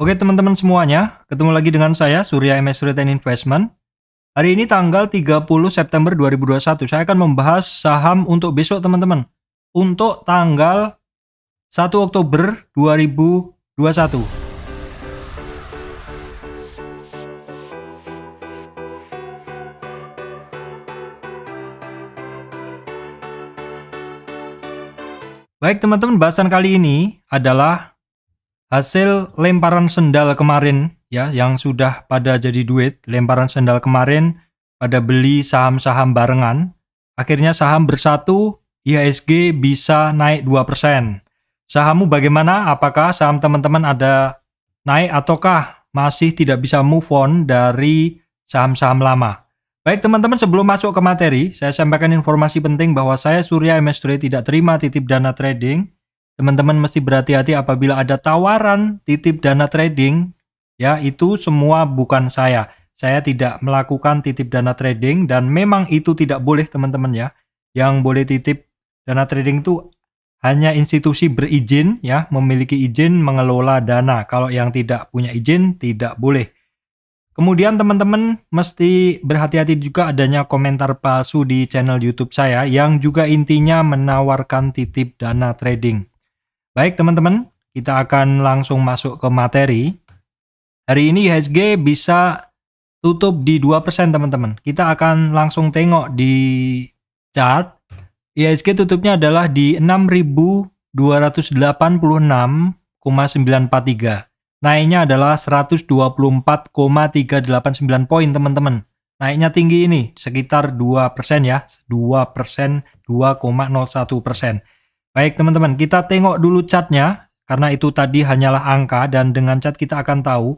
Oke teman-teman semuanya, ketemu lagi dengan saya Surya MS Return Investment. Hari ini tanggal 30 September 2021, saya akan membahas saham untuk besok teman-teman. Untuk tanggal 1 Oktober 2021. Baik teman-teman, bahasan kali ini adalah hasil lemparan sendal kemarin ya yang sudah pada jadi duit, lemparan sendal kemarin pada beli saham-saham barengan, akhirnya saham bersatu IHSG bisa naik 2%. Sahammu bagaimana? Apakah saham teman-teman ada naik ataukah masih tidak bisa move on dari saham-saham lama? Baik teman-teman, sebelum masuk ke materi, saya sampaikan informasi penting bahwa saya Surya MS Trade tidak terima titip dana trading teman-teman mesti berhati-hati apabila ada tawaran titip dana trading, ya itu semua bukan saya. Saya tidak melakukan titip dana trading dan memang itu tidak boleh teman-teman ya. Yang boleh titip dana trading itu hanya institusi berizin ya memiliki izin mengelola dana. Kalau yang tidak punya izin tidak boleh. Kemudian teman-teman mesti berhati-hati juga adanya komentar palsu di channel YouTube saya yang juga intinya menawarkan titip dana trading. Baik teman-teman, kita akan langsung masuk ke materi. Hari ini IHSG bisa tutup di 2% teman-teman. Kita akan langsung tengok di chart. IHSG tutupnya adalah di 6.286,943. Naiknya adalah 124,389 poin teman-teman. Naiknya tinggi ini sekitar 2% ya, 2%, 2,01%. Baik teman-teman, kita tengok dulu catnya, karena itu tadi hanyalah angka dan dengan cat kita akan tahu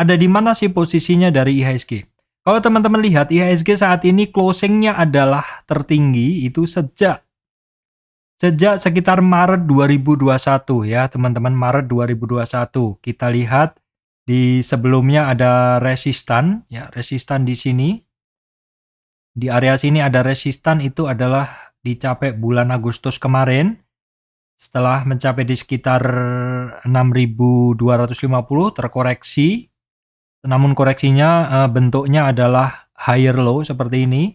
ada di mana sih posisinya dari IHSG. Kalau teman-teman lihat, IHSG saat ini closingnya adalah tertinggi itu sejak sejak sekitar Maret 2021 ya teman-teman, Maret 2021. Kita lihat di sebelumnya ada resistan, ya resistan di sini. Di area sini ada resistan itu adalah dicapai bulan Agustus kemarin setelah mencapai di sekitar 6.250 terkoreksi. Namun koreksinya eh, bentuknya adalah higher low seperti ini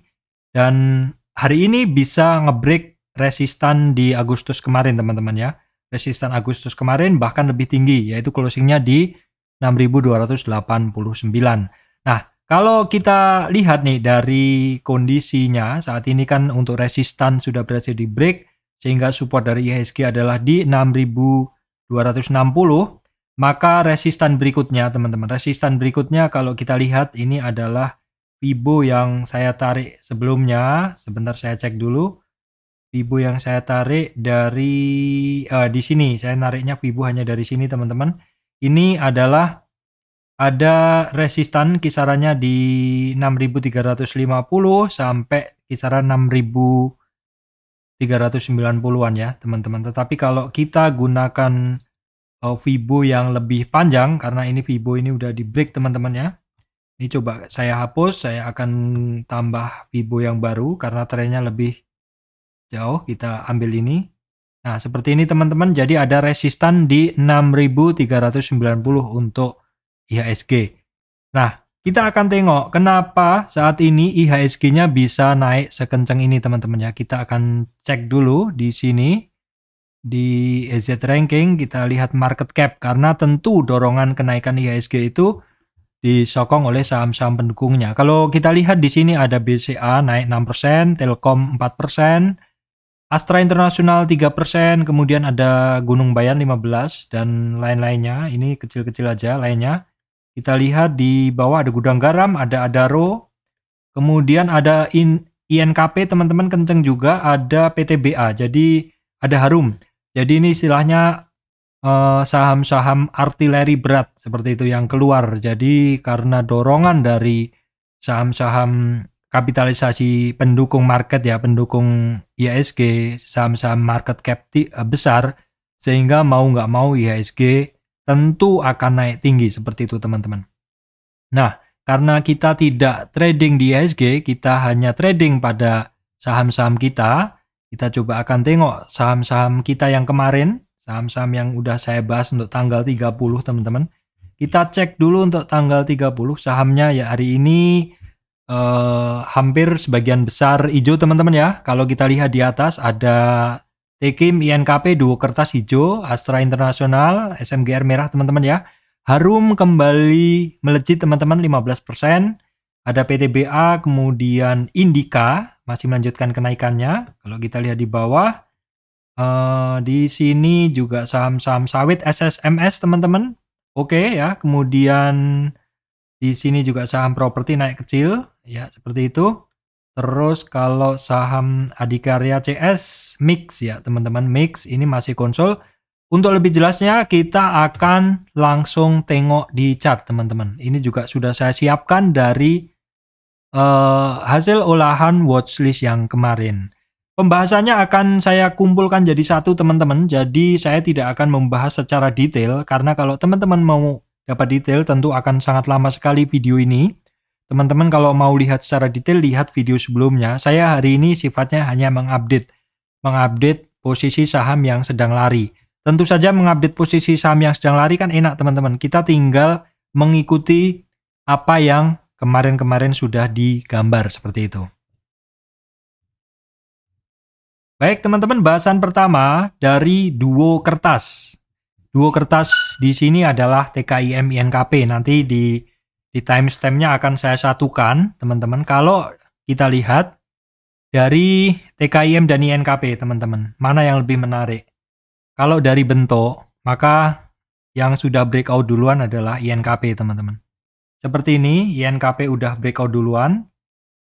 dan hari ini bisa ngebreak resistan di Agustus kemarin teman-teman ya. Resistan Agustus kemarin bahkan lebih tinggi yaitu closingnya di 6.289. Nah, kalau kita lihat nih dari kondisinya saat ini kan untuk resistan sudah berhasil di break sehingga support dari IHSG adalah di 6260 maka resistan berikutnya teman-teman resistan berikutnya kalau kita lihat ini adalah Fibo yang saya tarik sebelumnya sebentar saya cek dulu Fibo yang saya tarik dari uh, di sini saya nariknya Fibo hanya dari sini teman-teman ini adalah ada resistan kisarannya di 6.350 sampai kisaran 6.390-an ya teman-teman. Tetapi kalau kita gunakan fibo eh, yang lebih panjang karena ini fibo ini udah di break teman-teman ya. Ini coba saya hapus, saya akan tambah fibo yang baru karena trennya lebih jauh. Kita ambil ini. Nah, seperti ini teman-teman. Jadi ada resistan di 6.390 untuk IHSG. Nah, kita akan tengok kenapa saat ini IHSG-nya bisa naik sekencang ini teman-teman ya. Kita akan cek dulu di sini di EZ ranking kita lihat market cap karena tentu dorongan kenaikan IHSG itu disokong oleh saham-saham pendukungnya. Kalau kita lihat di sini ada BCA naik 6%, Telkom 4%, Astra Internasional 3%, kemudian ada Gunung Bayan 15 dan lain-lainnya. Ini kecil-kecil aja lainnya. Kita lihat di bawah ada gudang garam, ada Adaro, kemudian ada in, INKP teman-teman kenceng juga, ada PTBA. Jadi ada Harum. Jadi ini istilahnya eh, saham-saham eh, artileri berat seperti itu yang keluar. Jadi karena dorongan dari saham-saham kapitalisasi pendukung market ya, pendukung IHSG, saham-saham market cap eh, besar, sehingga mau nggak mau IHSG tentu akan naik tinggi seperti itu teman-teman. Nah, karena kita tidak trading di ISG, kita hanya trading pada saham-saham kita. Kita coba akan tengok saham-saham kita yang kemarin, saham-saham yang udah saya bahas untuk tanggal 30 teman-teman. Kita cek dulu untuk tanggal 30 sahamnya ya hari ini eh, hampir sebagian besar hijau teman-teman ya. Kalau kita lihat di atas ada Tekim INKP Duo Kertas Hijau, Astra Internasional, SMGR Merah teman-teman ya. Harum kembali melejit teman-teman 15%. Ada PTBA, kemudian Indika masih melanjutkan kenaikannya. Kalau kita lihat di bawah, uh, di sini juga saham-saham sawit SSMS teman-teman. Oke okay, ya, kemudian di sini juga saham properti naik kecil ya seperti itu. Terus kalau saham Adikarya CS Mix ya teman-teman Mix ini masih konsol. Untuk lebih jelasnya kita akan langsung tengok di chart teman-teman. Ini juga sudah saya siapkan dari uh, hasil olahan watchlist yang kemarin. Pembahasannya akan saya kumpulkan jadi satu teman-teman. Jadi saya tidak akan membahas secara detail karena kalau teman-teman mau dapat detail tentu akan sangat lama sekali video ini. Teman-teman kalau mau lihat secara detail lihat video sebelumnya. Saya hari ini sifatnya hanya mengupdate mengupdate posisi saham yang sedang lari. Tentu saja mengupdate posisi saham yang sedang lari kan enak teman-teman. Kita tinggal mengikuti apa yang kemarin-kemarin sudah digambar seperti itu. Baik teman-teman, bahasan pertama dari duo kertas. Duo kertas di sini adalah TKIM INKP. Nanti di di timestampnya akan saya satukan teman-teman kalau kita lihat dari TKIM dan INKP teman-teman mana yang lebih menarik kalau dari bentuk maka yang sudah breakout duluan adalah INKP teman-teman seperti ini INKP udah breakout duluan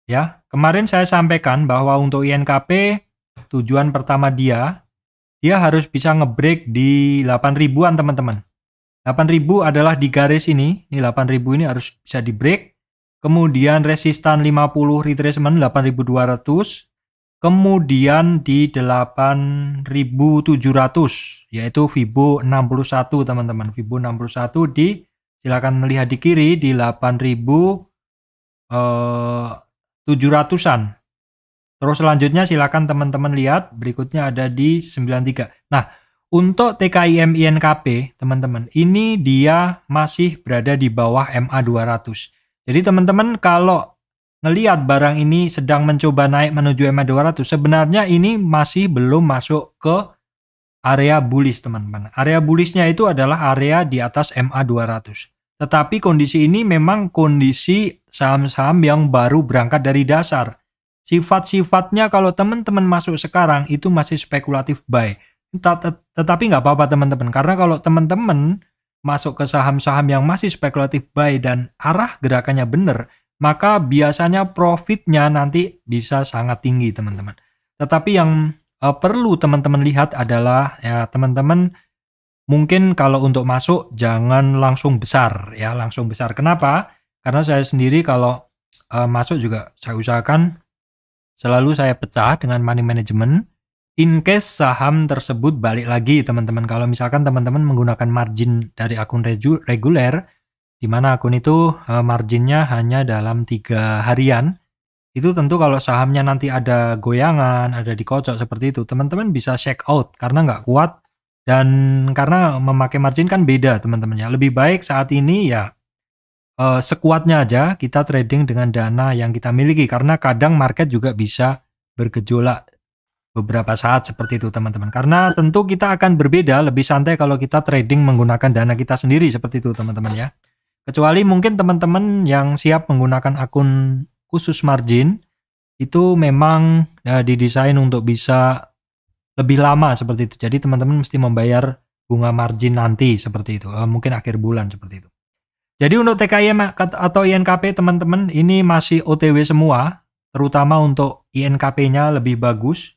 ya kemarin saya sampaikan bahwa untuk INKP tujuan pertama dia dia harus bisa ngebreak di 8000-an teman-teman 8000 adalah di garis ini. Ini 8000 ini harus bisa di break. Kemudian resistan 50 retracement 8200. Kemudian di 8700 yaitu Fibo 61 teman-teman. Fibo 61 di silakan melihat di kiri di 8000 700-an. Eh, Terus selanjutnya silakan teman-teman lihat berikutnya ada di 93. Nah, untuk TKIM INKP, teman-teman, ini dia masih berada di bawah MA200. Jadi teman-teman kalau ngelihat barang ini sedang mencoba naik menuju MA200, sebenarnya ini masih belum masuk ke area bullish, teman-teman. Area bullishnya itu adalah area di atas MA200. Tetapi kondisi ini memang kondisi saham-saham yang baru berangkat dari dasar. Sifat-sifatnya kalau teman-teman masuk sekarang itu masih spekulatif buy tetapi nggak apa-apa teman-teman, karena kalau teman-teman masuk ke saham-saham yang masih spekulatif buy dan arah gerakannya benar, maka biasanya profitnya nanti bisa sangat tinggi teman-teman. Tetapi yang e, perlu teman-teman lihat adalah ya teman-teman mungkin kalau untuk masuk jangan langsung besar ya langsung besar kenapa karena saya sendiri kalau uh, masuk juga saya usahakan selalu saya pecah dengan money management in case saham tersebut balik lagi teman-teman kalau misalkan teman-teman menggunakan margin dari akun regu reguler di mana akun itu eh, marginnya hanya dalam tiga harian itu tentu kalau sahamnya nanti ada goyangan ada dikocok seperti itu teman-teman bisa check out karena nggak kuat dan karena memakai margin kan beda teman-teman ya lebih baik saat ini ya eh, sekuatnya aja kita trading dengan dana yang kita miliki karena kadang market juga bisa bergejolak beberapa saat seperti itu teman-teman karena tentu kita akan berbeda lebih santai kalau kita trading menggunakan dana kita sendiri seperti itu teman-teman ya kecuali mungkin teman-teman yang siap menggunakan akun khusus margin itu memang ya, didesain untuk bisa lebih lama seperti itu jadi teman-teman mesti membayar bunga margin nanti seperti itu eh, mungkin akhir bulan seperti itu jadi untuk TKI atau INKP teman-teman ini masih OTW semua terutama untuk INKP-nya lebih bagus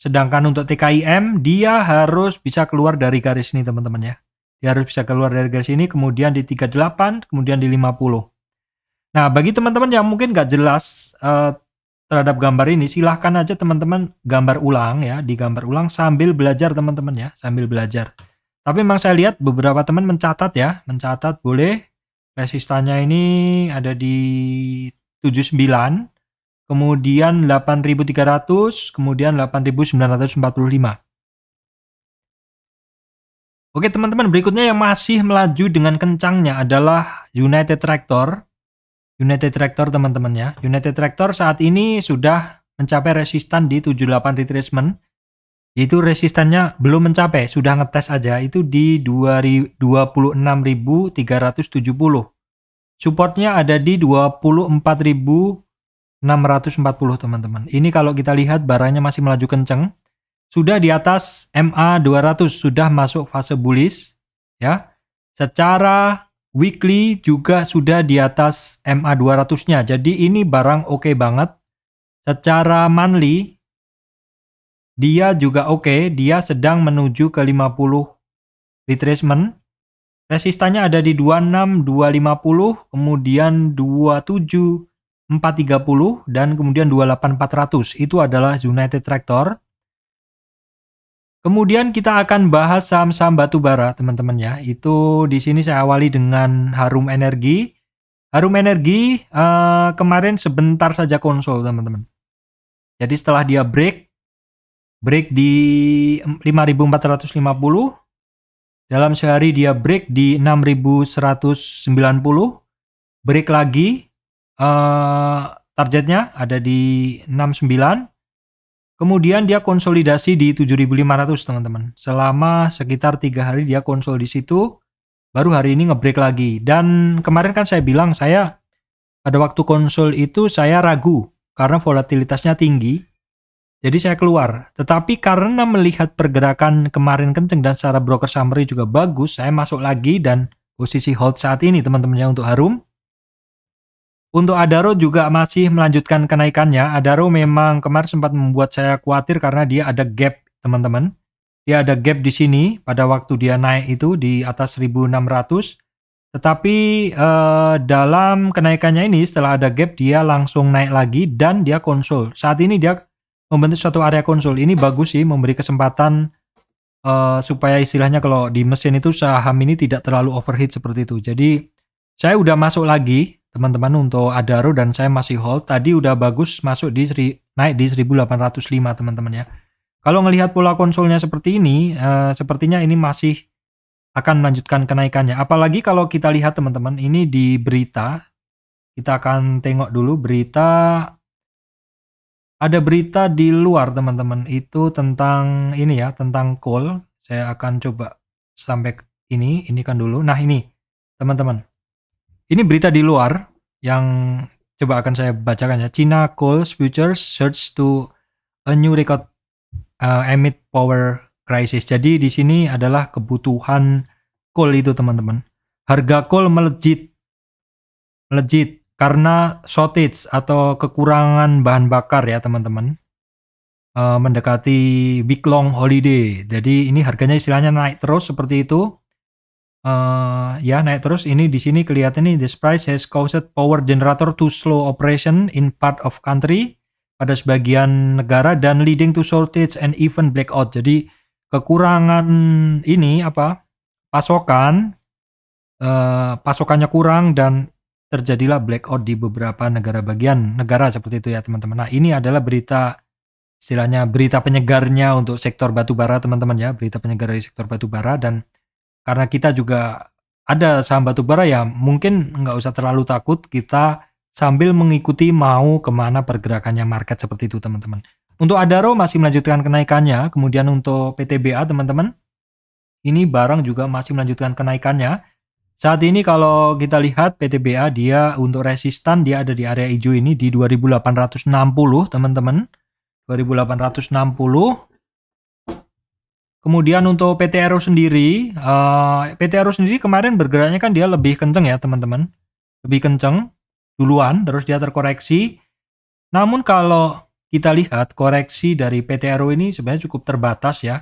Sedangkan untuk TKIM dia harus bisa keluar dari garis ini teman-teman ya. Dia harus bisa keluar dari garis ini kemudian di 38, kemudian di 50. Nah, bagi teman-teman yang mungkin nggak jelas uh, terhadap gambar ini, silahkan aja teman-teman gambar ulang ya, digambar ulang sambil belajar teman-teman ya, sambil belajar. Tapi memang saya lihat beberapa teman mencatat ya, mencatat boleh resistannya ini ada di 79 kemudian 8.300, kemudian 8.945. Oke teman-teman, berikutnya yang masih melaju dengan kencangnya adalah United Tractor. United Tractor teman-teman ya. United Tractor saat ini sudah mencapai resistan di 78 retracement. Itu resistannya belum mencapai, sudah ngetes aja itu di 26.370. Supportnya ada di 24.000 640 teman-teman. Ini kalau kita lihat barangnya masih melaju kenceng. Sudah di atas MA 200 sudah masuk fase bullish ya. Secara weekly juga sudah di atas MA 200-nya. Jadi ini barang oke okay banget. Secara monthly dia juga oke, okay. dia sedang menuju ke 50 retracement. Resistannya ada di 26, 250, kemudian 27 430 dan kemudian 28400 itu adalah United Tractor. Kemudian kita akan bahas saham-saham batu bara, teman-teman ya. Itu di sini saya awali dengan Harum Energi. Harum Energi uh, kemarin sebentar saja konsol, teman-teman. Jadi setelah dia break break di 5450 dalam sehari dia break di 6190 break lagi uh, targetnya ada di 69 Kemudian dia konsolidasi di 7.500 teman-teman. Selama sekitar tiga hari dia konsol di situ, baru hari ini ngebreak lagi. Dan kemarin kan saya bilang saya pada waktu konsol itu saya ragu karena volatilitasnya tinggi. Jadi saya keluar. Tetapi karena melihat pergerakan kemarin kenceng dan secara broker summary juga bagus, saya masuk lagi dan posisi hold saat ini teman-temannya untuk Harum untuk Adaro juga masih melanjutkan kenaikannya. Adaro memang kemarin sempat membuat saya khawatir karena dia ada gap, teman-teman. Dia ada gap di sini pada waktu dia naik itu di atas 1600. Tetapi eh, dalam kenaikannya ini setelah ada gap dia langsung naik lagi dan dia konsol. Saat ini dia membentuk suatu area konsol. Ini bagus sih memberi kesempatan eh, supaya istilahnya kalau di mesin itu saham ini tidak terlalu overheat seperti itu. Jadi saya udah masuk lagi teman-teman untuk Adaro dan saya masih hold tadi udah bagus masuk di seri, naik di 1805 teman-teman ya kalau ngelihat pola konsolnya seperti ini uh, sepertinya ini masih akan melanjutkan kenaikannya apalagi kalau kita lihat teman-teman ini di berita kita akan tengok dulu berita ada berita di luar teman-teman itu tentang ini ya tentang call saya akan coba sampai ini ini kan dulu nah ini teman-teman ini berita di luar yang coba akan saya bacakan ya. China Coal's futures search to a new record uh, amid power crisis. Jadi di sini adalah kebutuhan coal itu teman-teman. Harga coal melejit. Melejit karena shortage atau kekurangan bahan bakar ya teman-teman. Uh, mendekati big long holiday. Jadi ini harganya istilahnya naik terus seperti itu uh, ya naik terus ini di sini kelihatan nih this price has caused power generator to slow operation in part of country pada sebagian negara dan leading to shortage and even blackout. Jadi kekurangan ini apa pasokan uh, pasokannya kurang dan terjadilah blackout di beberapa negara bagian negara seperti itu ya teman-teman. Nah ini adalah berita istilahnya berita penyegarnya untuk sektor batu bara teman-teman ya berita penyegar dari sektor batu bara dan karena kita juga ada saham batubara ya mungkin nggak usah terlalu takut kita sambil mengikuti mau kemana pergerakannya market seperti itu teman-teman. Untuk Adaro masih melanjutkan kenaikannya, kemudian untuk PTBA teman-teman, ini barang juga masih melanjutkan kenaikannya. Saat ini kalau kita lihat PTBA dia untuk resistan dia ada di area hijau ini di 2860 teman-teman. 2860 Kemudian untuk PT Aero sendiri, uh, eh, PT Aero sendiri kemarin bergeraknya kan dia lebih kenceng ya teman-teman, lebih kenceng duluan, terus dia terkoreksi. Namun kalau kita lihat koreksi dari PT Aero ini sebenarnya cukup terbatas ya.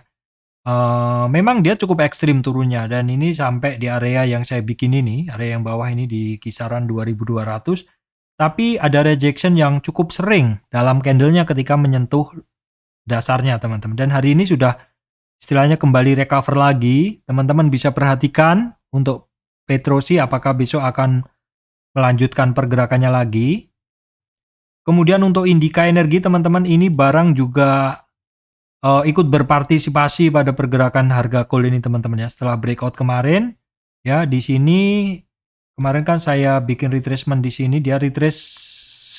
Uh, memang dia cukup ekstrim turunnya dan ini sampai di area yang saya bikin ini, area yang bawah ini di kisaran 2200. Tapi ada rejection yang cukup sering dalam candlenya ketika menyentuh dasarnya teman-teman. Dan hari ini sudah istilahnya kembali recover lagi, teman-teman bisa perhatikan untuk Petrosi apakah besok akan melanjutkan pergerakannya lagi. Kemudian untuk indika energi teman-teman ini barang juga uh, ikut berpartisipasi pada pergerakan harga coal ini teman-teman ya. Setelah breakout kemarin ya di sini kemarin kan saya bikin retracement di sini dia retrace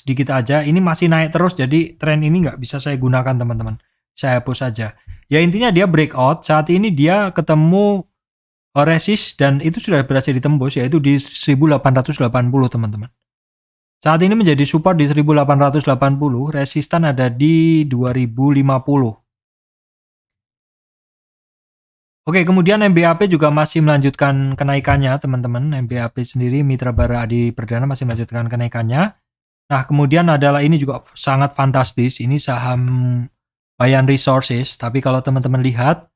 sedikit aja. Ini masih naik terus jadi tren ini nggak bisa saya gunakan teman-teman. Saya hapus saja ya intinya dia breakout saat ini dia ketemu eh, resist dan itu sudah berhasil ditembus yaitu di 1880 teman-teman saat ini menjadi support di 1880 resistan ada di 2050 Oke, kemudian MBAP juga masih melanjutkan kenaikannya, teman-teman. MBAP sendiri Mitra Bara Adi Perdana masih melanjutkan kenaikannya. Nah, kemudian adalah ini juga sangat fantastis. Ini saham bayan resources, tapi kalau teman-teman lihat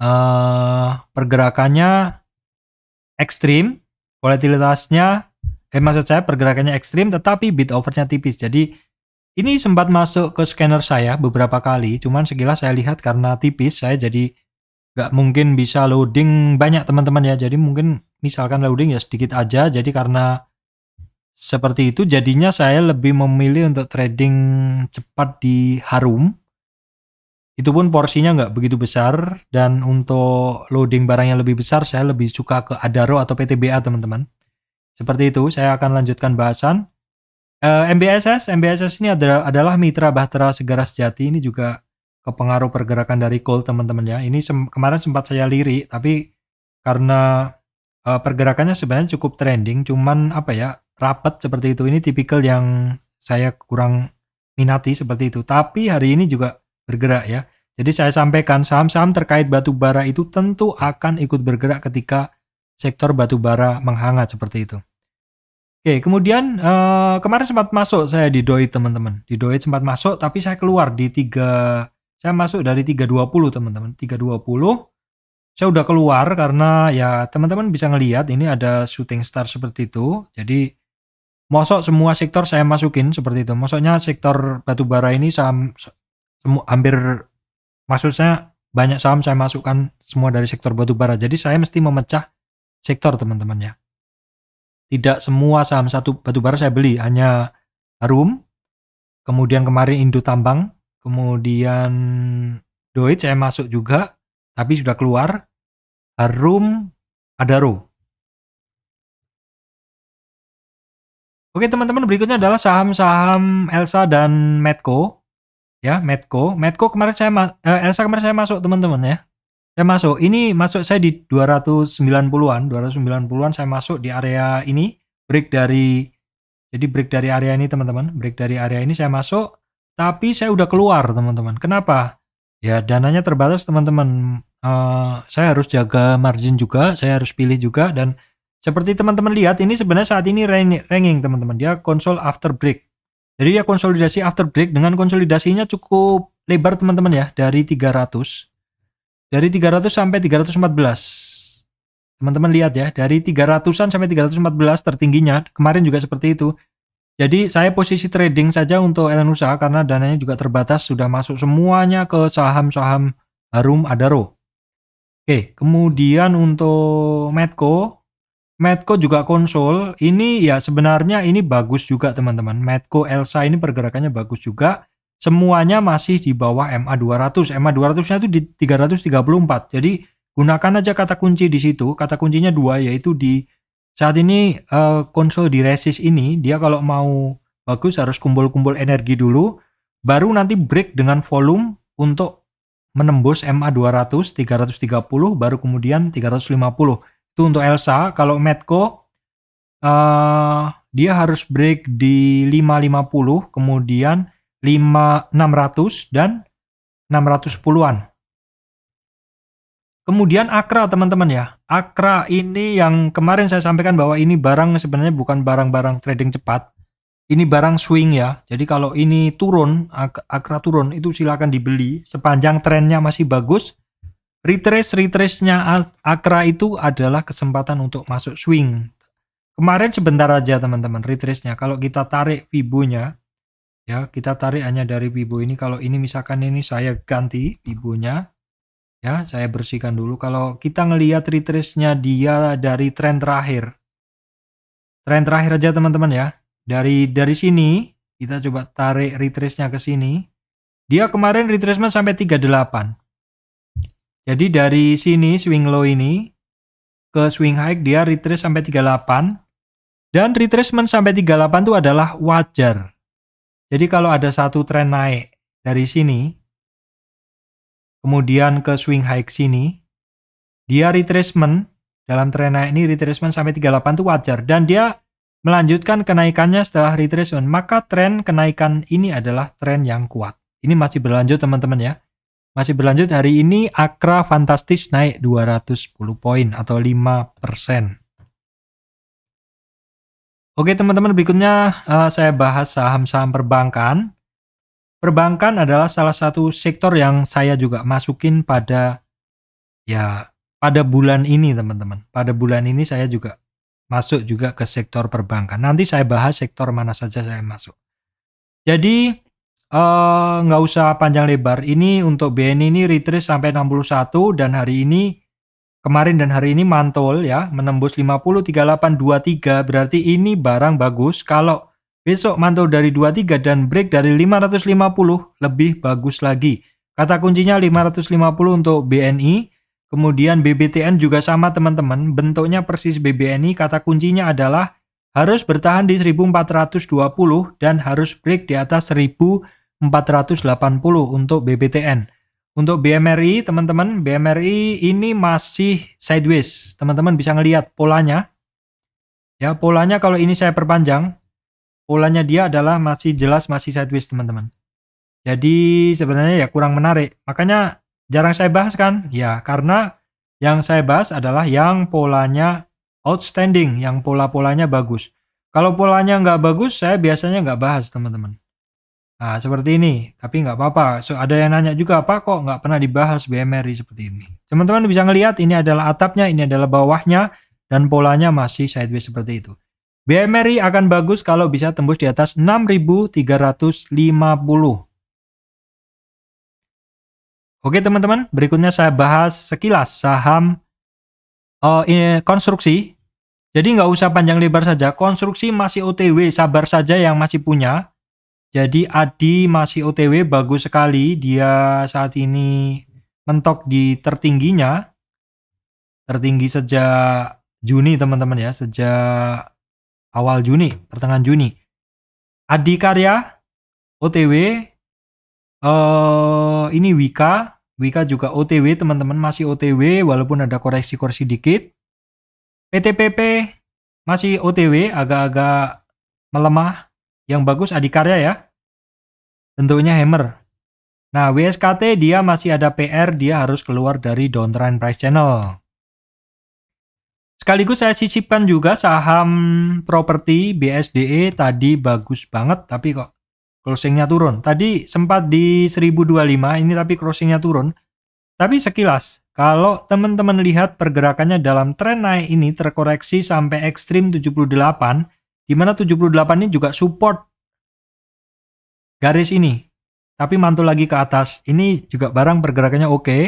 uh, pergerakannya ekstrim, volatilitasnya, eh maksud saya pergerakannya ekstrim, tetapi bid overnya tipis. Jadi ini sempat masuk ke scanner saya beberapa kali, cuman sekilas saya lihat karena tipis, saya jadi nggak mungkin bisa loading banyak teman-teman ya. Jadi mungkin misalkan loading ya sedikit aja, jadi karena seperti itu jadinya saya lebih memilih untuk trading cepat di Harum itu pun porsinya nggak begitu besar dan untuk loading barang yang lebih besar saya lebih suka ke Adaro atau PTBA teman-teman. Seperti itu, saya akan lanjutkan bahasan. Uh, eh, MBSS, MBSS ini adalah, adalah mitra Bahtera Segara Sejati ini juga kepengaruh pergerakan dari coal teman-teman ya. Ini sem kemarin sempat saya lirik tapi karena uh, pergerakannya sebenarnya cukup trending, cuman apa ya rapat seperti itu. Ini tipikal yang saya kurang minati seperti itu. Tapi hari ini juga bergerak ya. Jadi saya sampaikan saham-saham terkait batu bara itu tentu akan ikut bergerak ketika sektor batu bara menghangat seperti itu. Oke, kemudian uh, kemarin sempat masuk saya di Doit teman-teman. Di Doit sempat masuk tapi saya keluar di 3 saya masuk dari 320 teman-teman. 320 saya udah keluar karena ya teman-teman bisa ngelihat ini ada shooting star seperti itu. Jadi mosok semua sektor saya masukin seperti itu. Mosoknya sektor batu bara ini saham semua hampir maksudnya banyak saham saya masukkan semua dari sektor batubara. Jadi saya mesti memecah sektor teman-teman ya. Tidak semua saham satu batubara saya beli, hanya Harum, kemudian kemarin Indo Tambang, kemudian Doit saya masuk juga, tapi sudah keluar. Harum, Adaro. Oke teman-teman, berikutnya adalah saham-saham Elsa dan Medco ya Medco. Medco kemarin saya eh, Elsa kemarin saya masuk teman-teman ya. Saya masuk. Ini masuk saya di 290-an, 290-an saya masuk di area ini break dari jadi break dari area ini teman-teman, break dari area ini saya masuk tapi saya udah keluar teman-teman. Kenapa? Ya dananya terbatas teman-teman. Uh, saya harus jaga margin juga, saya harus pilih juga dan seperti teman-teman lihat ini sebenarnya saat ini ranking teman-teman dia konsol after break jadi ya konsolidasi after break dengan konsolidasinya cukup lebar teman-teman ya dari 300 dari 300 sampai 314. Teman-teman lihat ya, dari 300-an sampai 314 tertingginya kemarin juga seperti itu. Jadi saya posisi trading saja untuk Ellen Usaha karena dananya juga terbatas sudah masuk semuanya ke saham-saham Harum Adaro. Oke, kemudian untuk Medco Medco juga konsol, ini ya sebenarnya ini bagus juga teman-teman. Medco Elsa ini pergerakannya bagus juga. Semuanya masih di bawah MA200. MA200-nya itu di 334. Jadi gunakan aja kata kunci di situ. Kata kuncinya dua yaitu di saat ini uh, eh, konsol di resist ini dia kalau mau bagus harus kumpul-kumpul energi dulu baru nanti break dengan volume untuk menembus MA200 330 baru kemudian 350 itu untuk Elsa. Kalau Medco uh, eh, dia harus break di 550, kemudian 5 600 dan 610-an. Kemudian Akra teman-teman ya. Akra ini yang kemarin saya sampaikan bahwa ini barang sebenarnya bukan barang-barang trading cepat. Ini barang swing ya. Jadi kalau ini turun, Akra turun itu silakan dibeli sepanjang trennya masih bagus Retrace retrace-nya Akra itu adalah kesempatan untuk masuk swing. Kemarin sebentar aja teman-teman retrace-nya. Kalau kita tarik fibonya ya, kita tarik hanya dari fibo ini kalau ini misalkan ini saya ganti fibonya ya, saya bersihkan dulu kalau kita ngelihat retrace-nya dia dari trend terakhir. Trend terakhir aja teman-teman ya. Dari dari sini kita coba tarik retrace-nya ke sini. Dia kemarin retracement sampai 38. Jadi dari sini swing low ini ke swing high dia retrace sampai 38 dan retracement sampai 38 itu adalah wajar. Jadi kalau ada satu tren naik dari sini kemudian ke swing high sini dia retracement dalam tren naik ini retracement sampai 38 itu wajar dan dia melanjutkan kenaikannya setelah retracement, maka tren kenaikan ini adalah tren yang kuat. Ini masih berlanjut teman-teman ya. Masih berlanjut hari ini Akra fantastis naik 210 poin atau 5%. Oke teman-teman berikutnya uh, saya bahas saham-saham perbankan. Perbankan adalah salah satu sektor yang saya juga masukin pada ya pada bulan ini teman-teman. Pada bulan ini saya juga masuk juga ke sektor perbankan. Nanti saya bahas sektor mana saja saya masuk. Jadi Eh, nggak uh, usah panjang lebar. Ini untuk BNI ini retrace sampai 61 dan hari ini kemarin dan hari ini mantul ya, menembus 503823 berarti ini barang bagus. Kalau besok mantul dari 23 dan break dari 550 lebih bagus lagi. Kata kuncinya 550 untuk BNI. Kemudian BBTN juga sama teman-teman, bentuknya persis BBNI, kata kuncinya adalah harus bertahan di 1420 dan harus break di atas 1000 480 untuk BBTN. Untuk BMRI, teman-teman, BMRI ini masih sideways. Teman-teman bisa ngelihat polanya. Ya, polanya kalau ini saya perpanjang, polanya dia adalah masih jelas masih sideways, teman-teman. Jadi sebenarnya ya kurang menarik. Makanya jarang saya bahas kan? Ya, karena yang saya bahas adalah yang polanya outstanding, yang pola-polanya bagus. Kalau polanya nggak bagus, saya biasanya nggak bahas, teman-teman. Nah, seperti ini, tapi nggak apa-apa. So, ada yang nanya juga, apa kok nggak pernah dibahas BMRI seperti ini? Teman-teman bisa ngelihat, ini adalah atapnya, ini adalah bawahnya, dan polanya masih sideways seperti itu. BMRI akan bagus kalau bisa tembus di atas 6350. Oke teman-teman, berikutnya saya bahas sekilas saham uh, ini, konstruksi. Jadi nggak usah panjang lebar saja, konstruksi masih OTW, sabar saja yang masih punya jadi Adi masih OTW bagus sekali. Dia saat ini mentok di tertingginya. Tertinggi sejak Juni teman-teman ya, sejak awal Juni, pertengahan Juni. Adi Karya OTW uh, eh, ini Wika, Wika juga OTW teman-teman masih OTW walaupun ada koreksi-koreksi dikit. PTPP masih OTW agak-agak melemah yang bagus Adikarya ya. tentunya hammer. Nah, WSKT dia masih ada PR, dia harus keluar dari downtrend price channel. Sekaligus saya sisipkan juga saham properti BSDE tadi bagus banget tapi kok closingnya turun. Tadi sempat di 1025 ini tapi closingnya turun. Tapi sekilas, kalau teman-teman lihat pergerakannya dalam tren naik ini terkoreksi sampai ekstrim 78, di mana 78 ini juga support garis ini. Tapi mantul lagi ke atas. Ini juga barang pergerakannya oke. Okay.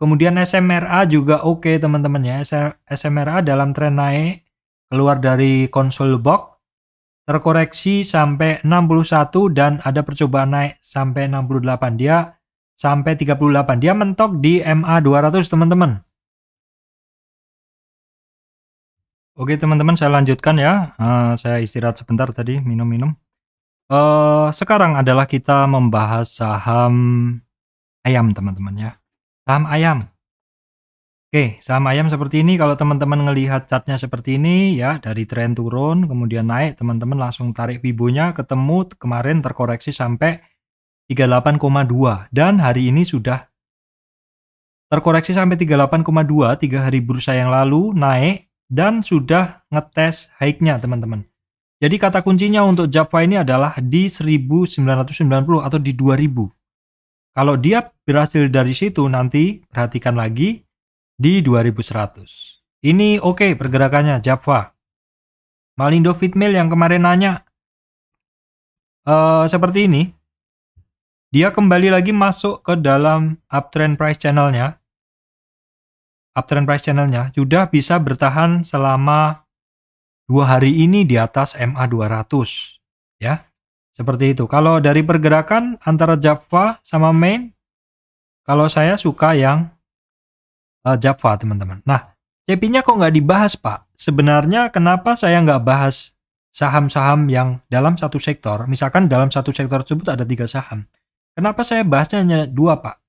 Kemudian SMRA juga oke okay, teman-teman ya. SMRA dalam tren naik keluar dari console box terkoreksi sampai 61 dan ada percobaan naik sampai 68 dia sampai 38 dia mentok di MA 200 teman-teman Oke teman-teman saya lanjutkan ya, uh, saya istirahat sebentar tadi minum-minum. Uh, sekarang adalah kita membahas saham ayam teman-teman ya, saham ayam. Oke, saham ayam seperti ini kalau teman-teman ngelihat catnya seperti ini ya, dari tren turun kemudian naik, teman-teman langsung tarik pibonya ketemu kemarin terkoreksi sampai 38,2 dan hari ini sudah terkoreksi sampai 38,2 tiga hari bursa yang lalu naik dan sudah ngetes high-nya teman-teman. Jadi kata kuncinya untuk Java ini adalah di 1990 atau di 2000. Kalau dia berhasil dari situ nanti perhatikan lagi di 2100. Ini oke okay, pergerakannya Java. Malindo Fitmail yang kemarin nanya uh, seperti ini. Dia kembali lagi masuk ke dalam uptrend price channelnya uptrend price channelnya sudah bisa bertahan selama dua hari ini di atas MA 200 ya seperti itu kalau dari pergerakan antara Java sama main kalau saya suka yang uh, Java teman-teman nah CP-nya kok nggak dibahas Pak sebenarnya kenapa saya nggak bahas saham-saham yang dalam satu sektor misalkan dalam satu sektor tersebut ada tiga saham kenapa saya bahasnya hanya dua Pak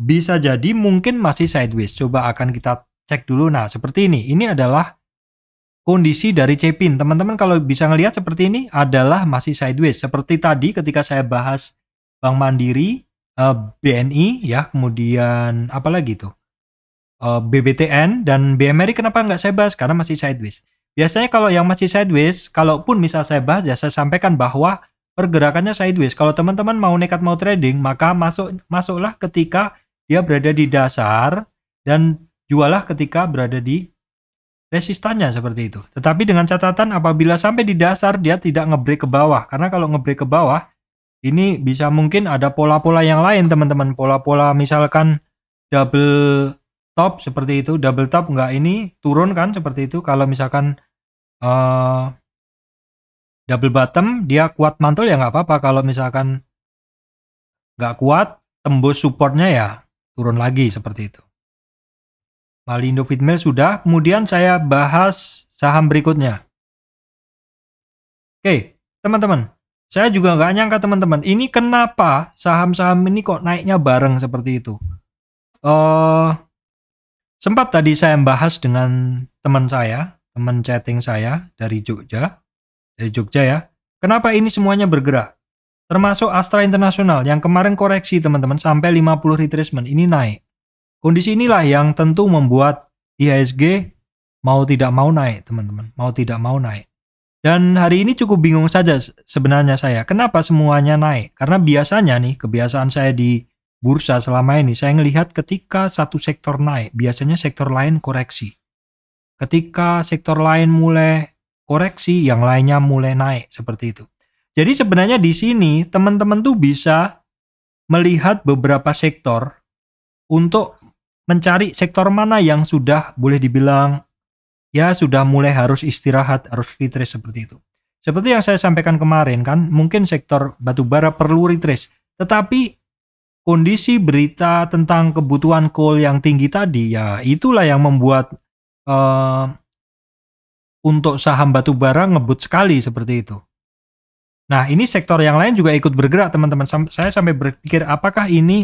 bisa jadi mungkin masih sideways. Coba akan kita cek dulu. Nah, seperti ini. Ini adalah kondisi dari Cepin. Teman-teman kalau bisa ngelihat seperti ini adalah masih sideways. Seperti tadi ketika saya bahas Bank Mandiri, eh, BNI, ya, kemudian apa lagi itu eh, BBTN dan BMRI kenapa nggak saya bahas? Karena masih sideways. Biasanya kalau yang masih sideways, kalaupun misal saya bahas ya saya sampaikan bahwa pergerakannya sideways. Kalau teman-teman mau nekat mau trading, maka masuk masuklah ketika dia berada di dasar dan jualah ketika berada di resistannya seperti itu. Tetapi dengan catatan apabila sampai di dasar dia tidak ngebreak ke bawah karena kalau ngebreak ke bawah ini bisa mungkin ada pola-pola yang lain teman-teman. Pola-pola misalkan double top seperti itu, double top enggak ini turun kan seperti itu. Kalau misalkan uh, double bottom dia kuat mantul ya nggak apa-apa. Kalau misalkan nggak kuat tembus supportnya ya turun lagi seperti itu. Malindo Fitmail sudah, kemudian saya bahas saham berikutnya. Oke, teman-teman, saya juga nggak nyangka teman-teman, ini kenapa saham-saham ini kok naiknya bareng seperti itu? Uh, sempat tadi saya bahas dengan teman saya, teman chatting saya dari Jogja, dari Jogja ya. Kenapa ini semuanya bergerak? Termasuk Astra Internasional yang kemarin koreksi teman-teman sampai 50 retracement ini naik. Kondisi inilah yang tentu membuat IHSG mau tidak mau naik teman-teman, mau tidak mau naik. Dan hari ini cukup bingung saja sebenarnya saya. Kenapa semuanya naik? Karena biasanya nih kebiasaan saya di bursa selama ini saya melihat ketika satu sektor naik, biasanya sektor lain koreksi. Ketika sektor lain mulai koreksi, yang lainnya mulai naik seperti itu. Jadi sebenarnya di sini teman-teman tuh bisa melihat beberapa sektor untuk mencari sektor mana yang sudah boleh dibilang ya sudah mulai harus istirahat, harus retrace seperti itu. Seperti yang saya sampaikan kemarin kan, mungkin sektor batubara perlu retrace, tetapi kondisi berita tentang kebutuhan coal yang tinggi tadi ya itulah yang membuat uh, untuk saham batubara ngebut sekali seperti itu. Nah, ini sektor yang lain juga ikut bergerak, teman-teman. saya sampai berpikir apakah ini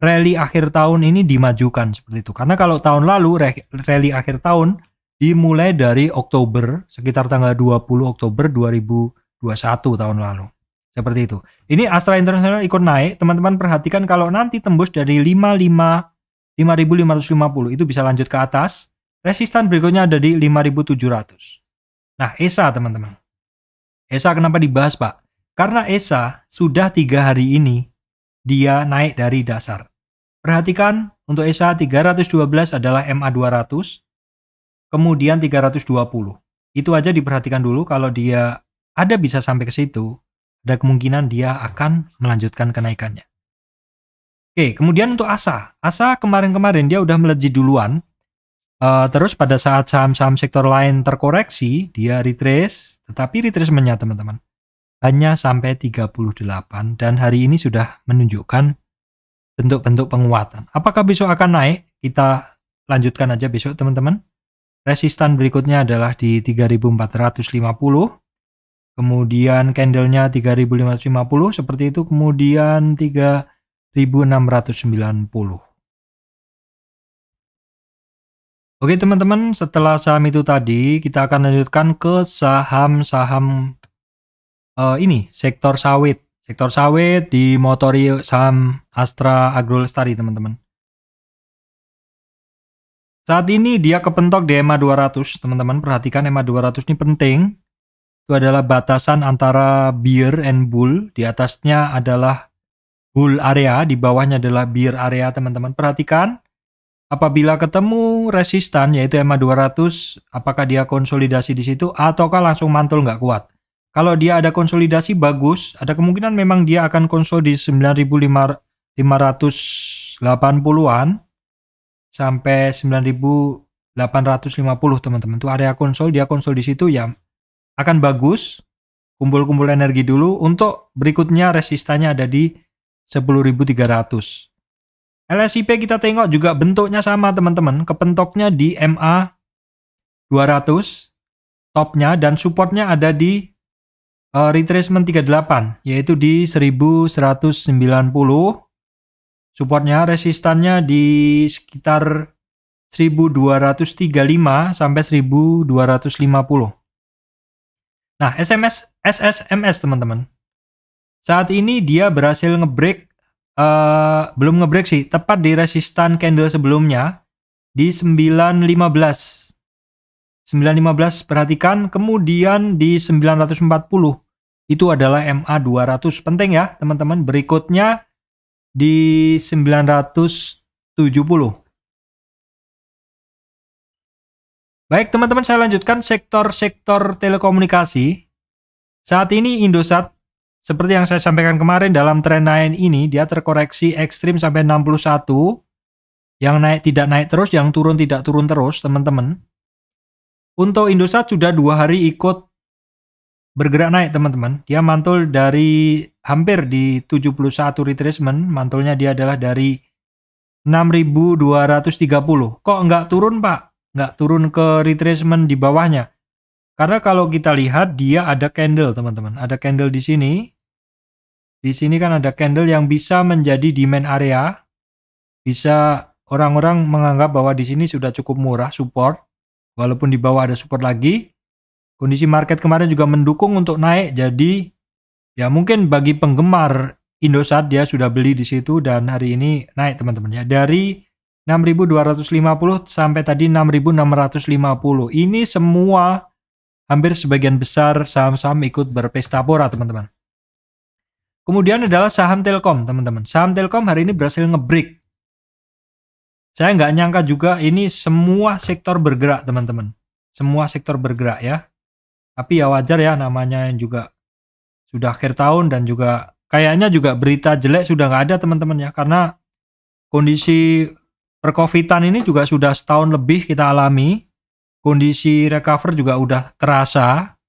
rally akhir tahun ini dimajukan seperti itu. Karena kalau tahun lalu rally akhir tahun dimulai dari Oktober, sekitar tanggal 20 Oktober 2021 tahun lalu. Seperti itu. Ini Astra International ikut naik, teman-teman perhatikan kalau nanti tembus dari 55 5550 itu bisa lanjut ke atas. Resistan berikutnya ada di 5700. Nah, ESA teman-teman. Esa kenapa dibahas, Pak? Karena Esa sudah tiga hari ini dia naik dari dasar. Perhatikan untuk Esa 312 adalah MA 200, kemudian 320. Itu aja diperhatikan dulu kalau dia ada bisa sampai ke situ, ada kemungkinan dia akan melanjutkan kenaikannya. Oke, kemudian untuk ASA. ASA kemarin-kemarin dia udah melejit duluan Uh, terus pada saat saham-saham sektor lain terkoreksi, dia retrace, tetapi retracementnya teman-teman hanya sampai 38 dan hari ini sudah menunjukkan bentuk-bentuk penguatan. Apakah besok akan naik? Kita lanjutkan aja besok teman-teman. Resistan berikutnya adalah di 3450. Kemudian candle-nya 3550 seperti itu. Kemudian 3690. Oke teman-teman, setelah saham itu tadi, kita akan lanjutkan ke saham-saham uh, ini, sektor sawit. Sektor sawit di dimotori saham Astra Agrolestari, teman-teman. Saat ini dia kepentok di EMA 200, teman-teman. Perhatikan EMA 200 ini penting. Itu adalah batasan antara bear and bull. Di atasnya adalah bull area, di bawahnya adalah bear area, teman-teman. Perhatikan Apabila ketemu resistan yaitu EMA 200, apakah dia konsolidasi di situ ataukah langsung mantul nggak kuat? Kalau dia ada konsolidasi bagus, ada kemungkinan memang dia akan konsol di 9580-an sampai 9850 teman-teman. Itu area konsol, dia konsol di situ ya akan bagus. Kumpul-kumpul energi dulu untuk berikutnya resistannya ada di 10300. LSIP kita tengok juga bentuknya sama teman-teman. Kepentoknya di MA 200 topnya dan supportnya ada di uh, retracement 38 yaitu di 1190 supportnya resistannya di sekitar 1235 sampai 1250 nah SMS SSMS teman-teman saat ini dia berhasil ngebreak uh, belum ngebreak sih, tepat di resistan candle sebelumnya di 915. 915 perhatikan, kemudian di 940 itu adalah MA 200 penting ya teman-teman. Berikutnya di 970. Baik teman-teman saya lanjutkan sektor-sektor telekomunikasi. Saat ini Indosat seperti yang saya sampaikan kemarin dalam tren naik ini dia terkoreksi ekstrim sampai 61 yang naik tidak naik terus, yang turun tidak turun terus, teman-teman. Untuk Indosat sudah dua hari ikut bergerak naik, teman-teman. Dia mantul dari hampir di 71 retracement, mantulnya dia adalah dari 6.230. Kok nggak turun, Pak? Nggak turun ke retracement di bawahnya. Karena kalau kita lihat, dia ada candle, teman-teman. Ada candle di sini. Di sini kan ada candle yang bisa menjadi demand area. Bisa orang-orang menganggap bahwa di sini sudah cukup murah support. Walaupun di bawah ada support lagi. Kondisi market kemarin juga mendukung untuk naik. Jadi ya mungkin bagi penggemar Indosat dia sudah beli di situ dan hari ini naik teman-teman ya. Dari 6.250 sampai tadi 6.650. Ini semua hampir sebagian besar saham-saham ikut berpesta pora teman-teman. Kemudian adalah saham Telkom, teman-teman. Saham Telkom hari ini berhasil ngebreak. Saya nggak nyangka juga ini semua sektor bergerak, teman-teman. Semua sektor bergerak ya. Tapi ya wajar ya namanya yang juga sudah akhir tahun dan juga kayaknya juga berita jelek sudah nggak ada teman-teman ya. Karena kondisi perkovitan ini juga sudah setahun lebih kita alami. Kondisi recover juga udah terasa.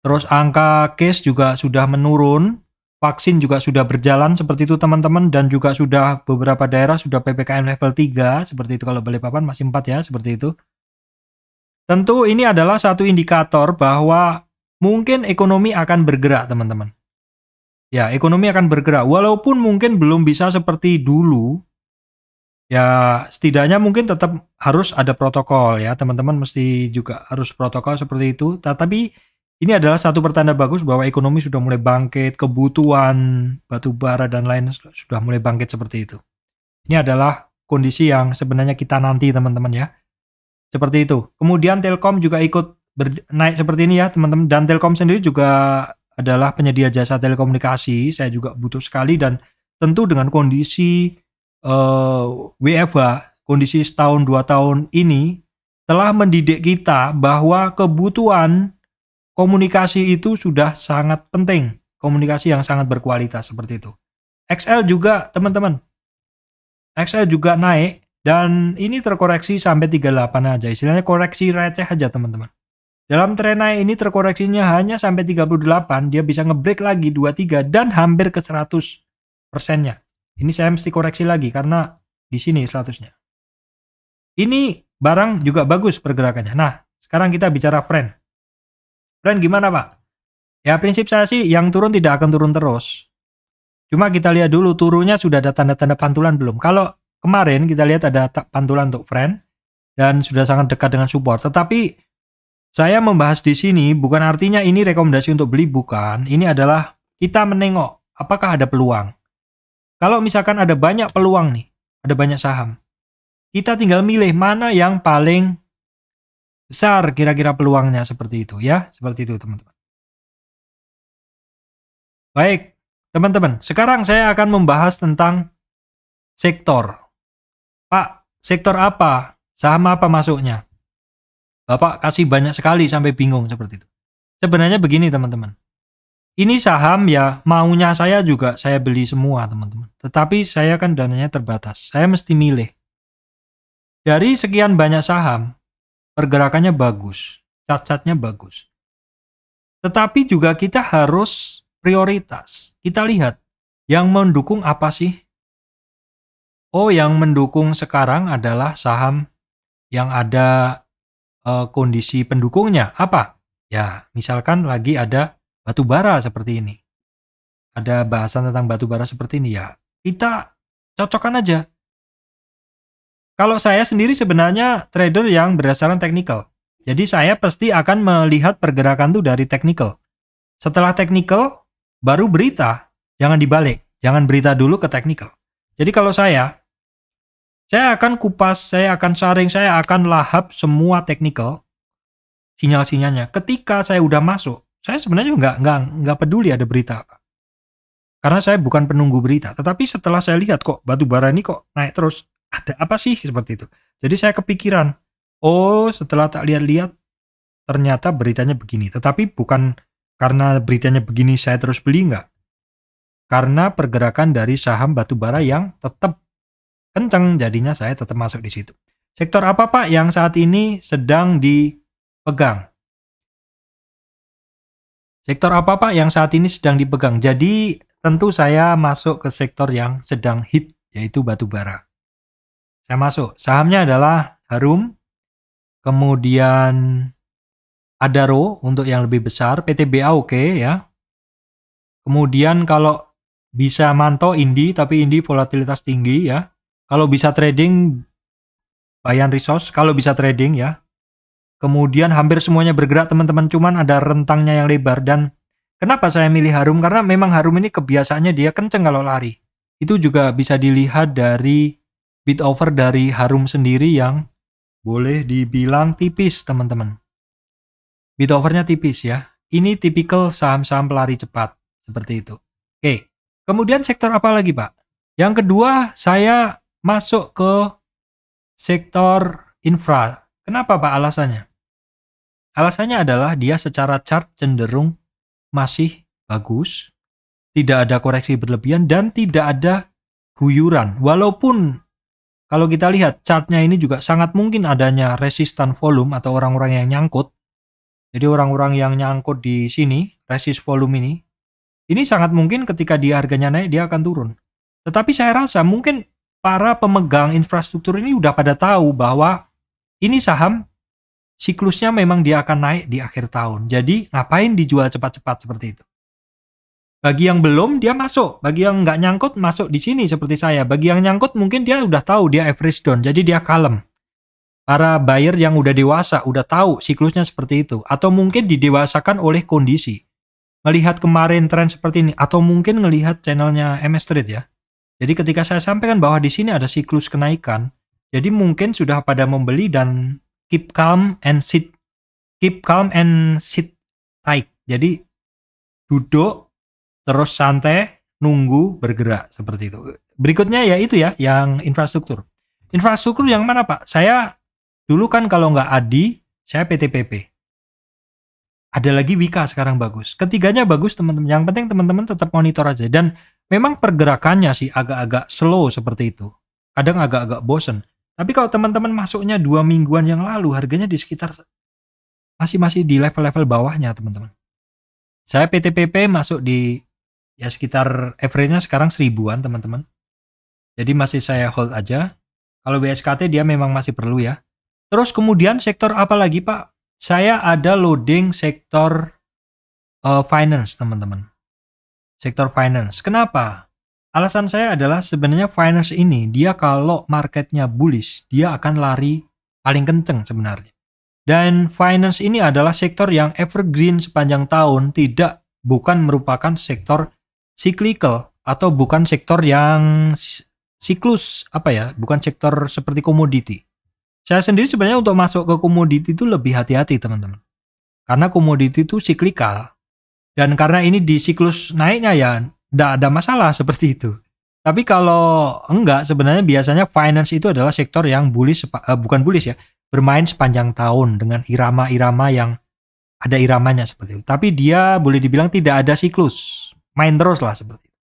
Terus angka case juga sudah menurun vaksin juga sudah berjalan seperti itu teman-teman dan juga sudah beberapa daerah sudah PPKM level 3 seperti itu kalau papan masih 4 ya seperti itu. Tentu ini adalah satu indikator bahwa mungkin ekonomi akan bergerak teman-teman. Ya, ekonomi akan bergerak walaupun mungkin belum bisa seperti dulu. Ya, setidaknya mungkin tetap harus ada protokol ya, teman-teman mesti juga harus protokol seperti itu. Tetapi ini adalah satu pertanda bagus bahwa ekonomi sudah mulai bangkit, kebutuhan batu bara dan lain sudah mulai bangkit seperti itu. Ini adalah kondisi yang sebenarnya kita nanti teman-teman ya. Seperti itu. Kemudian Telkom juga ikut naik seperti ini ya teman-teman. Dan Telkom sendiri juga adalah penyedia jasa telekomunikasi. Saya juga butuh sekali dan tentu dengan kondisi uh, eh, WFH, kondisi setahun dua tahun ini telah mendidik kita bahwa kebutuhan komunikasi itu sudah sangat penting. Komunikasi yang sangat berkualitas seperti itu. XL juga teman-teman. XL juga naik dan ini terkoreksi sampai 38 aja. Istilahnya koreksi receh aja teman-teman. Dalam tren naik ini terkoreksinya hanya sampai 38, dia bisa nge-break lagi 23 dan hampir ke 100 persennya. Ini saya mesti koreksi lagi karena di sini 100-nya. Ini barang juga bagus pergerakannya. Nah, sekarang kita bicara friend. Brand gimana Pak? Ya prinsip saya sih yang turun tidak akan turun terus. Cuma kita lihat dulu turunnya sudah ada tanda-tanda pantulan belum. Kalau kemarin kita lihat ada pantulan untuk friend dan sudah sangat dekat dengan support. Tetapi saya membahas di sini bukan artinya ini rekomendasi untuk beli bukan. Ini adalah kita menengok apakah ada peluang. Kalau misalkan ada banyak peluang nih, ada banyak saham. Kita tinggal milih mana yang paling besar kira-kira peluangnya seperti itu ya, seperti itu teman-teman. Baik, teman-teman, sekarang saya akan membahas tentang sektor. Pak, sektor apa? Saham apa masuknya? Bapak kasih banyak sekali sampai bingung seperti itu. Sebenarnya begini teman-teman. Ini saham ya maunya saya juga saya beli semua teman-teman. Tetapi saya kan dananya terbatas. Saya mesti milih. Dari sekian banyak saham, pergerakannya bagus, cacatnya bagus. Tetapi juga kita harus prioritas. Kita lihat yang mendukung apa sih? Oh, yang mendukung sekarang adalah saham yang ada e, kondisi pendukungnya. Apa? Ya, misalkan lagi ada batu bara seperti ini. Ada bahasan tentang batu bara seperti ini ya. Kita cocokkan aja kalau saya sendiri sebenarnya trader yang berdasarkan technical. Jadi saya pasti akan melihat pergerakan itu dari technical. Setelah technical, baru berita. Jangan dibalik. Jangan berita dulu ke technical. Jadi kalau saya, saya akan kupas, saya akan saring, saya akan lahap semua technical sinyal-sinyalnya. Ketika saya udah masuk, saya sebenarnya nggak nggak nggak peduli ada berita apa. Karena saya bukan penunggu berita. Tetapi setelah saya lihat kok batu bara ini kok naik terus, ada apa sih seperti itu. Jadi saya kepikiran, oh setelah tak lihat-lihat ternyata beritanya begini. Tetapi bukan karena beritanya begini saya terus beli enggak. Karena pergerakan dari saham batubara yang tetap kencang jadinya saya tetap masuk di situ. Sektor apa Pak yang saat ini sedang dipegang? Sektor apa Pak yang saat ini sedang dipegang? Jadi tentu saya masuk ke sektor yang sedang hit yaitu batubara. Saya masuk. Sahamnya adalah Harum, kemudian Adaro untuk yang lebih besar, PTBA oke okay, ya. Kemudian kalau bisa mantau Indi, tapi Indi volatilitas tinggi ya. Kalau bisa trading, bayan resource, kalau bisa trading ya. Kemudian hampir semuanya bergerak teman-teman, cuman ada rentangnya yang lebar. Dan kenapa saya milih Harum? Karena memang Harum ini kebiasaannya dia kenceng kalau lari. Itu juga bisa dilihat dari bit over dari Harum sendiri yang boleh dibilang tipis teman-teman. Bit overnya tipis ya. Ini tipikal saham-saham pelari cepat seperti itu. Oke, kemudian sektor apa lagi Pak? Yang kedua saya masuk ke sektor infra. Kenapa Pak alasannya? Alasannya adalah dia secara chart cenderung masih bagus, tidak ada koreksi berlebihan dan tidak ada guyuran. Walaupun kalau kita lihat chartnya ini juga sangat mungkin adanya resistan volume atau orang-orang yang nyangkut. Jadi orang-orang yang nyangkut di sini, resist volume ini, ini sangat mungkin ketika dia harganya naik dia akan turun. Tetapi saya rasa mungkin para pemegang infrastruktur ini udah pada tahu bahwa ini saham siklusnya memang dia akan naik di akhir tahun. Jadi ngapain dijual cepat-cepat seperti itu? Bagi yang belum dia masuk, bagi yang nggak nyangkut masuk di sini seperti saya. Bagi yang nyangkut mungkin dia udah tahu dia average down, jadi dia kalem. Para buyer yang udah dewasa udah tahu siklusnya seperti itu, atau mungkin didewasakan oleh kondisi. Melihat kemarin tren seperti ini, atau mungkin ngelihat channelnya MS Street ya. Jadi ketika saya sampaikan bahwa di sini ada siklus kenaikan, jadi mungkin sudah pada membeli dan keep calm and sit, keep calm and sit tight. Jadi duduk terus santai, nunggu, bergerak seperti itu. Berikutnya ya itu ya yang infrastruktur. Infrastruktur yang mana Pak? Saya dulu kan kalau nggak Adi, saya PTPP. Ada lagi Wika sekarang bagus. Ketiganya bagus teman-teman. Yang penting teman-teman tetap monitor aja. Dan memang pergerakannya sih agak-agak slow seperti itu. Kadang agak-agak bosen. Tapi kalau teman-teman masuknya dua mingguan yang lalu, harganya di sekitar masih-masih di level-level bawahnya teman-teman. Saya PTPP masuk di ya sekitar average-nya sekarang seribuan teman-teman. Jadi masih saya hold aja. Kalau BSKT dia memang masih perlu ya. Terus kemudian sektor apa lagi Pak? Saya ada loading sektor uh, finance teman-teman. Sektor finance. Kenapa? Alasan saya adalah sebenarnya finance ini dia kalau marketnya bullish dia akan lari paling kenceng sebenarnya. Dan finance ini adalah sektor yang evergreen sepanjang tahun tidak bukan merupakan sektor cyclical atau bukan sektor yang siklus apa ya, bukan sektor seperti komoditi. Saya sendiri sebenarnya untuk masuk ke komoditi itu lebih hati-hati teman-teman. Karena komoditi itu siklikal. Dan karena ini di siklus naiknya ya, tidak ada masalah seperti itu. Tapi kalau enggak, sebenarnya biasanya finance itu adalah sektor yang bullish, uh, bukan bullish ya, bermain sepanjang tahun dengan irama-irama yang ada iramanya seperti itu. Tapi dia boleh dibilang tidak ada siklus main terus lah seperti itu.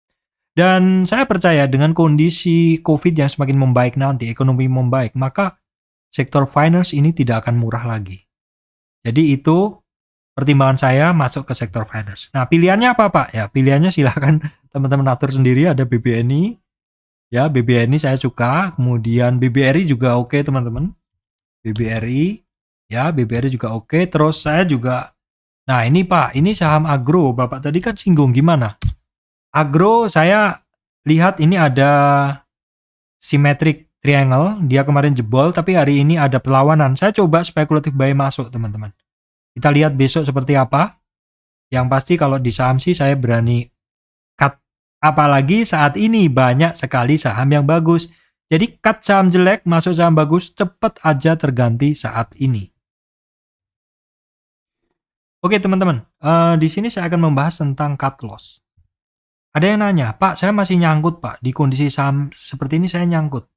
Dan saya percaya dengan kondisi COVID yang semakin membaik nanti, ekonomi membaik, maka sektor finance ini tidak akan murah lagi. Jadi itu pertimbangan saya masuk ke sektor finance. Nah pilihannya apa Pak? Ya pilihannya silahkan teman-teman atur sendiri ada BBNI, ya BBNI saya suka kemudian BBRI juga oke teman-teman BBRI ya BBRI juga oke terus saya juga Nah ini Pak, ini saham agro. Bapak tadi kan singgung gimana? Agro saya lihat ini ada symmetric triangle. Dia kemarin jebol tapi hari ini ada perlawanan. Saya coba spekulatif buy masuk teman-teman. Kita lihat besok seperti apa. Yang pasti kalau di saham sih saya berani cut. Apalagi saat ini banyak sekali saham yang bagus. Jadi cut saham jelek, masuk saham bagus, cepat aja terganti saat ini. Oke teman-teman, uh, di sini saya akan membahas tentang cut loss. Ada yang nanya, Pak, saya masih nyangkut Pak di kondisi saham seperti ini saya nyangkut.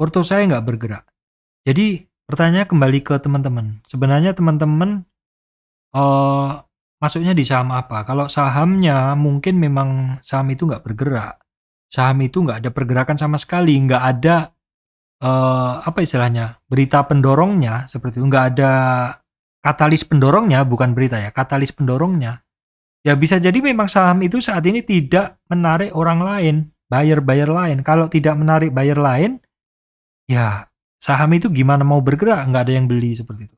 Porto saya nggak bergerak. Jadi pertanyaan kembali ke teman-teman. Sebenarnya teman-teman uh, eh, masuknya di saham apa? Kalau sahamnya mungkin memang saham itu nggak bergerak. Saham itu nggak ada pergerakan sama sekali, nggak ada uh, apa istilahnya berita pendorongnya seperti itu, nggak ada katalis pendorongnya bukan berita ya, katalis pendorongnya. Ya bisa jadi memang saham itu saat ini tidak menarik orang lain, buyer-buyer lain. Kalau tidak menarik buyer lain, ya saham itu gimana mau bergerak, nggak ada yang beli seperti itu.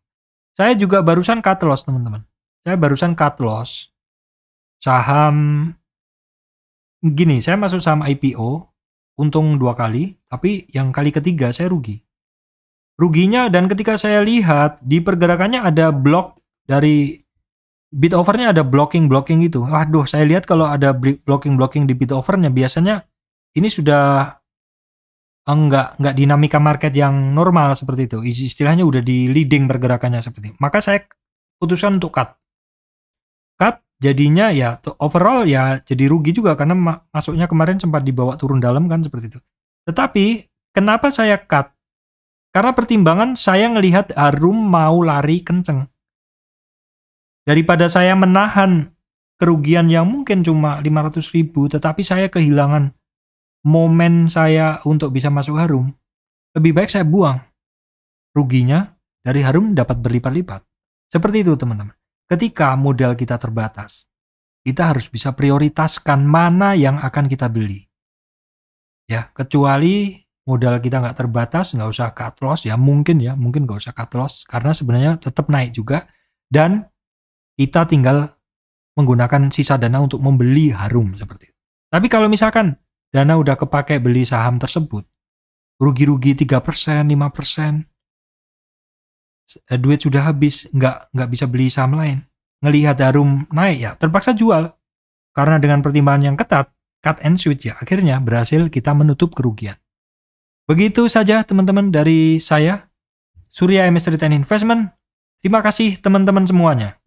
Saya juga barusan cut loss teman-teman. Saya barusan cut loss saham gini, saya masuk saham IPO untung dua kali, tapi yang kali ketiga saya rugi ruginya dan ketika saya lihat di pergerakannya ada block dari bit overnya ada blocking blocking gitu. Waduh, saya lihat kalau ada blocking blocking di bit overnya biasanya ini sudah enggak enggak dinamika market yang normal seperti itu. Istilahnya udah di leading pergerakannya seperti. Itu. Maka saya putuskan untuk cut. Cut jadinya ya overall ya jadi rugi juga karena masuknya kemarin sempat dibawa turun dalam kan seperti itu. Tetapi kenapa saya cut? Karena pertimbangan saya melihat Harum mau lari kenceng. Daripada saya menahan kerugian yang mungkin cuma 500 ribu, tetapi saya kehilangan momen saya untuk bisa masuk Harum, lebih baik saya buang. Ruginya dari Harum dapat berlipat-lipat. Seperti itu teman-teman. Ketika modal kita terbatas, kita harus bisa prioritaskan mana yang akan kita beli. Ya, kecuali modal kita nggak terbatas, nggak usah cut loss ya mungkin ya, mungkin nggak usah cut loss karena sebenarnya tetap naik juga dan kita tinggal menggunakan sisa dana untuk membeli harum seperti itu. Tapi kalau misalkan dana udah kepake beli saham tersebut, rugi-rugi 3%, 5%, eh, duit sudah habis, nggak nggak bisa beli saham lain. Ngelihat harum naik ya, terpaksa jual. Karena dengan pertimbangan yang ketat, cut and switch ya, akhirnya berhasil kita menutup kerugian. Begitu saja teman-teman dari saya, Surya MS Return Investment. Terima kasih teman-teman semuanya.